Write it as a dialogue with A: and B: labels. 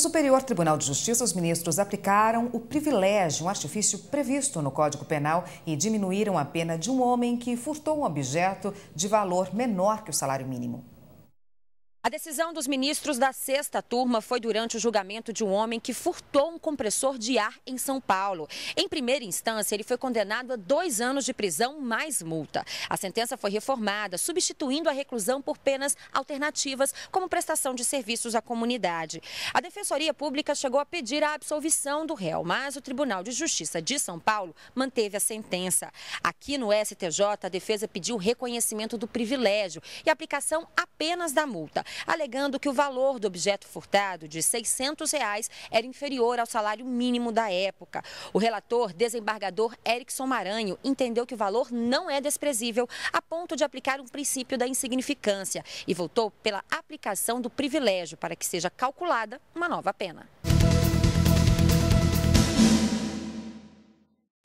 A: No Superior Tribunal de Justiça, os ministros aplicaram o privilégio, um artifício previsto no Código Penal, e diminuíram a pena de um homem que furtou um objeto de valor menor que o salário mínimo
B: decisão dos ministros da sexta turma foi durante o julgamento de um homem que furtou um compressor de ar em São Paulo. Em primeira instância, ele foi condenado a dois anos de prisão mais multa. A sentença foi reformada, substituindo a reclusão por penas alternativas, como prestação de serviços à comunidade. A Defensoria Pública chegou a pedir a absolvição do réu, mas o Tribunal de Justiça de São Paulo manteve a sentença. Aqui no STJ, a defesa pediu reconhecimento do privilégio e aplicação apenas da multa alegando que o valor do objeto furtado de R$ 600 reais era inferior ao salário mínimo da época. O relator, desembargador Erickson Maranho, entendeu que o valor não é desprezível a ponto de aplicar um princípio da insignificância e votou pela aplicação do privilégio para que seja calculada uma nova pena.